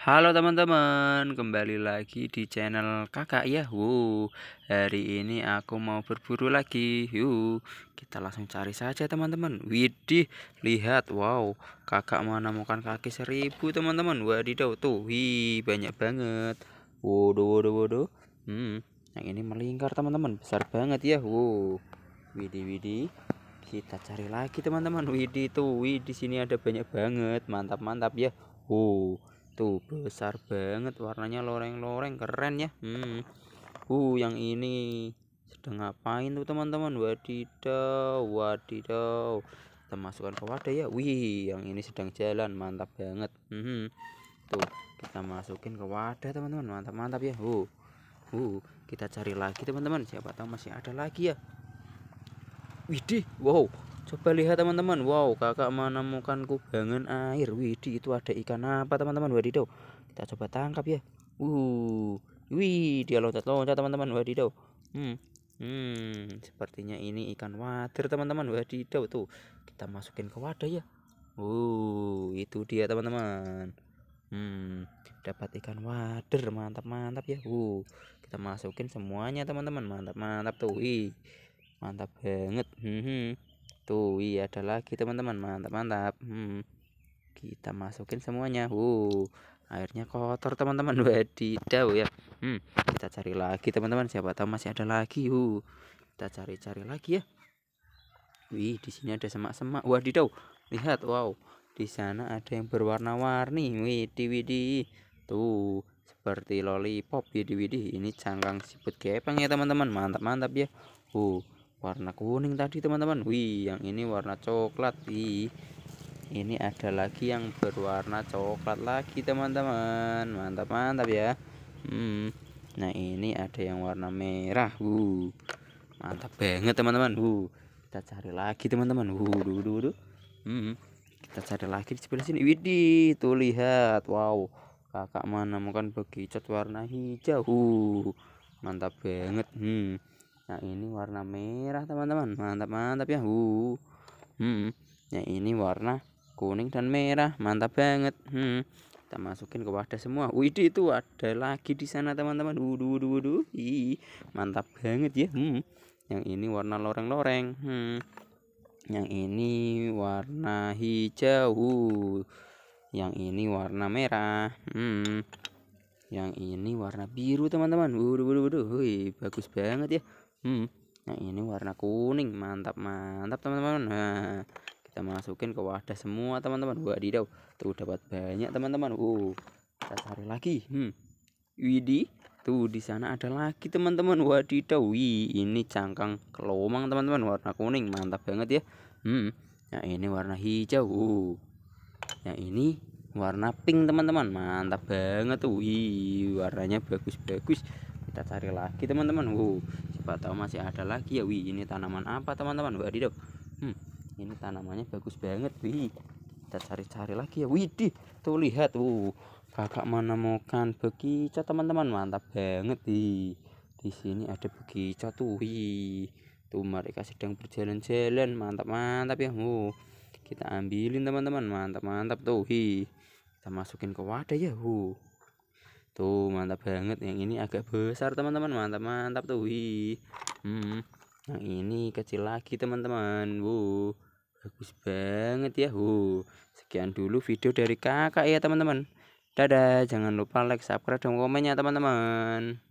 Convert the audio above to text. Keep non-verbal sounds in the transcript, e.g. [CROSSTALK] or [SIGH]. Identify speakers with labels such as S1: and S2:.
S1: Halo teman-teman, kembali lagi di channel kakak Yahoo Hari ini aku mau berburu lagi Yuk, kita langsung cari saja teman-teman Widih, lihat, wow Kakak menemukan kaki seribu teman-teman Wadidaw, tuh, wih, banyak banget Waduh, waduh, waduh Hmm, yang ini melingkar teman-teman Besar banget ya, wow Widih, widih kita cari lagi teman-teman Widih tuh Widih sini ada banyak banget mantap mantap ya wow tuh besar banget warnanya loreng-loreng keren ya hmm. uh yang ini sedang ngapain tuh teman-teman wadidaw wadidaw kita masukkan ke wadah ya wih yang ini sedang jalan mantap banget hmm. tuh kita masukin ke wadah teman-teman mantap-mantap ya uh. uh kita cari lagi teman-teman siapa tahu masih ada lagi ya widih wow Coba lihat teman-teman. Wow, kakak menemukan kubangan air. Widi itu ada ikan apa teman-teman? Wadidaw. Kita coba tangkap ya. Uh. Wih, dia loncat-loncat teman-teman. Wadidaw. Hmm. Hmm, sepertinya ini ikan wader teman-teman. Wadidaw tuh. Kita masukin ke wadah ya. Uh, itu dia teman-teman. Hmm, dapat ikan wader mantap-mantap ya. Uh, kita masukin semuanya teman-teman. Mantap-mantap tuh. Wih. Mantap banget. Hmm. hmm tuh iya ada lagi teman-teman mantap mantap hmm. kita masukin semuanya uh airnya kotor teman-teman [LAUGHS] wadidaw ya hmm. kita cari lagi teman-teman siapa tahu masih ada lagi uh kita cari-cari lagi ya wih di sini ada semak-semak wadidaw lihat wow di sana ada yang berwarna-warni wih widi tuh seperti lollipop ya widi ini cangkang siput gepeng ya teman-teman mantap mantap ya uh warna kuning tadi teman-teman wih yang ini warna coklat wih ini ada lagi yang berwarna coklat lagi teman-teman mantap mantap ya hmm. nah ini ada yang warna merah wuh mantap banget teman-teman wuh kita cari lagi teman-teman wuh -teman. duh, duh. Hmm. kita cari lagi di sebelah sini widih tuh lihat wow kakak menemukan cat warna hijau wuh mantap banget hmm nah ini warna merah teman-teman. Mantap mantap ya. Uh. Hmm. Yang nah, ini warna kuning dan merah. Mantap banget. Hmm. Kita masukin ke wadah semua. Widih itu ada lagi di sana teman-teman. Wudu wudu wudu. Mantap banget ya. Hmm. Yang ini warna loreng-loreng. Hmm. Yang ini warna hijau. Uh. Yang ini warna merah. Hmm yang ini warna biru teman-teman wuduh wuduh wuduh bagus banget ya hmm. nah ini warna kuning mantap mantap teman-teman nah kita masukin ke wadah semua teman-teman wadidaw tuh dapat banyak teman-teman uh kita cari lagi hmm widih tuh di sana ada lagi teman-teman wadidaw wih ini cangkang kelomang teman-teman warna kuning mantap banget ya hmm nah ini warna hijau uh. nah ini warna pink teman-teman mantap banget tuh wih warnanya bagus-bagus kita cari lagi teman-teman uh siapa tahu masih ada lagi ya wih ini tanaman apa teman-teman wadidaw hmm, ini tanamannya bagus banget wih kita cari-cari lagi ya widih tuh lihat uh kakak menemukan bekicot teman-teman mantap banget di di sini ada bekicot tuh wih tuh mereka sedang berjalan-jalan mantap-mantap ya wuh kita ambilin teman-teman mantap-mantap tuh hi kita masukin ke wadah ya wuh tuh mantap banget yang ini agak besar teman-teman mantap mantap tuh wih hmm. yang ini kecil lagi teman-teman wuh bagus banget ya wuh. sekian dulu video dari kakak ya teman-teman dadah jangan lupa like subscribe dan komennya teman-teman